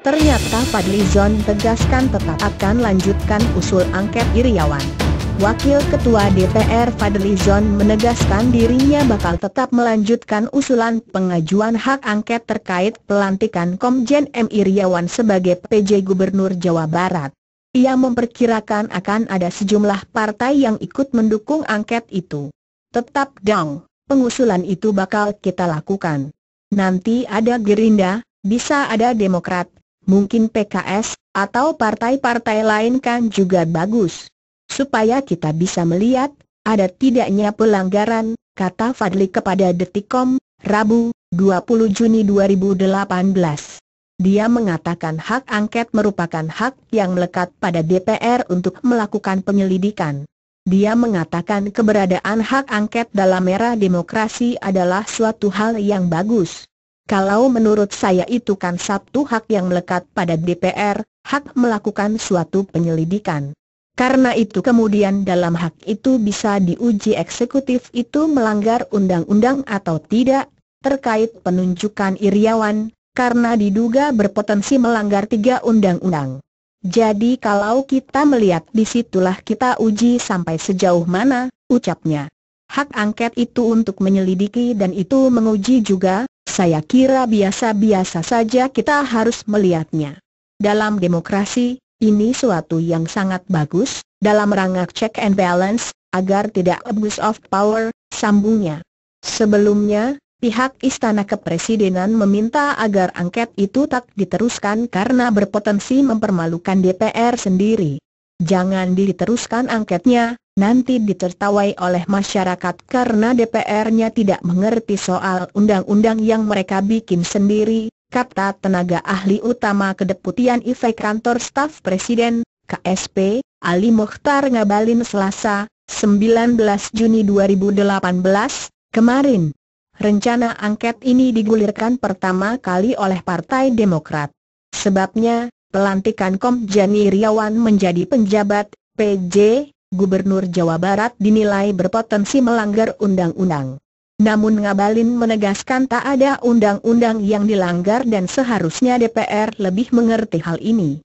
Ternyata Fadlizon tegaskan tetap akan lanjutkan usul angket Iriawan. Wakil Ketua DPR Fadlizon menegaskan dirinya bakal tetap melanjutkan usulan pengajuan hak angket terkait pelantikan Komjen M. Iriawan sebagai PJ Gubernur Jawa Barat. Ia memperkirakan akan ada sejumlah partai yang ikut mendukung angket itu. Tetap dong, pengusulan itu bakal kita lakukan. Nanti ada Gerindra, bisa ada Demokrat, mungkin PKS, atau partai-partai lain kan juga bagus. Supaya kita bisa melihat, ada tidaknya pelanggaran, kata Fadli kepada Detikom, Rabu, 20 Juni 2018. Dia mengatakan hak angket merupakan hak yang melekat pada DPR untuk melakukan penyelidikan. Dia mengatakan keberadaan hak angket dalam era demokrasi adalah suatu hal yang bagus. Kalau menurut saya itu kan Sabtu hak yang melekat pada DPR, hak melakukan suatu penyelidikan. Karena itu kemudian dalam hak itu bisa diuji eksekutif itu melanggar undang-undang atau tidak, terkait penunjukan Iriawan, karena diduga berpotensi melanggar tiga undang-undang. Jadi kalau kita melihat disitulah kita uji sampai sejauh mana, ucapnya. Hak angket itu untuk menyelidiki dan itu menguji juga, saya kira biasa-biasa saja kita harus melihatnya. Dalam demokrasi, ini suatu yang sangat bagus, dalam rangka check and balance, agar tidak abuse of power, sambungnya. Sebelumnya, pihak Istana Kepresidenan meminta agar angket itu tak diteruskan karena berpotensi mempermalukan DPR sendiri. Jangan diteruskan angketnya, nanti ditertawai oleh masyarakat karena DPR-nya tidak mengerti soal undang-undang yang mereka bikin sendiri, kata tenaga ahli utama kedeputian IFE kantor staf presiden, KSP, Ali Mukhtar Ngabalin Selasa, 19 Juni 2018, kemarin. Rencana angket ini digulirkan pertama kali oleh Partai Demokrat. Sebabnya, pelantikan Komjen Riawan menjadi penjabat PJ Gubernur Jawa Barat dinilai berpotensi melanggar undang-undang. Namun Ngabalin menegaskan tak ada undang-undang yang dilanggar dan seharusnya DPR lebih mengerti hal ini.